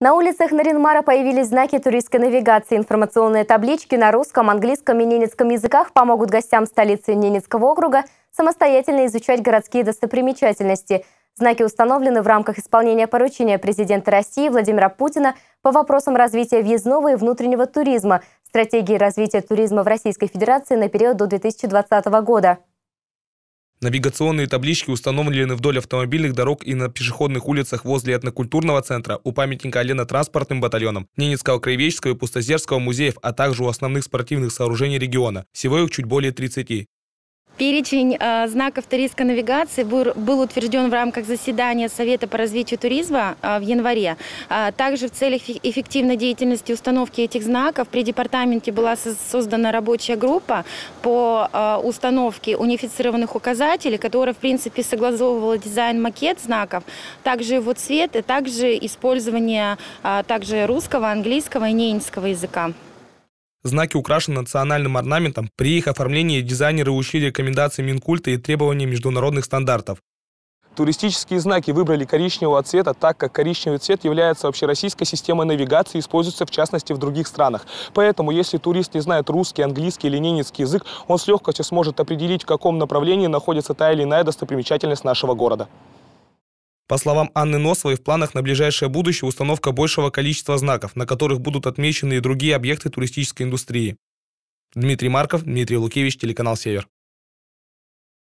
На улицах Наринмара появились знаки туристской навигации. Информационные таблички на русском, английском и ненецком языках помогут гостям столицы Ненецкого округа самостоятельно изучать городские достопримечательности. Знаки установлены в рамках исполнения поручения президента России Владимира Путина по вопросам развития въездного и внутреннего туризма, стратегии развития туризма в Российской Федерации на период до 2020 года. Навигационные таблички установлены вдоль автомобильных дорог и на пешеходных улицах возле этнокультурного центра, у памятника Олено-транспортным батальонам, Ненецкого, Краеведческого и Пустозерского музеев, а также у основных спортивных сооружений региона. Всего их чуть более 30. Перечень э, знаков туристской навигации был, был утвержден в рамках заседания Совета по развитию туризма э, в январе. Э, также в целях эффективной деятельности установки этих знаков при департаменте была создана рабочая группа по э, установке унифицированных указателей, которая, в принципе, согласовывала дизайн-макет знаков, также его цвет и также использование э, также русского, английского и неинского языка. Знаки украшены национальным орнаментом. При их оформлении дизайнеры учли рекомендации Минкульта и требования международных стандартов. Туристические знаки выбрали коричневого цвета, так как коричневый цвет является общероссийской системой навигации и используется в частности в других странах. Поэтому, если турист не знает русский, английский или ненецкий язык, он с легкостью сможет определить, в каком направлении находится та или иная достопримечательность нашего города. По словам Анны Носовой, в планах на ближайшее будущее установка большего количества знаков, на которых будут отмечены и другие объекты туристической индустрии. Дмитрий Марков, Дмитрий Лукевич, телеканал «Север».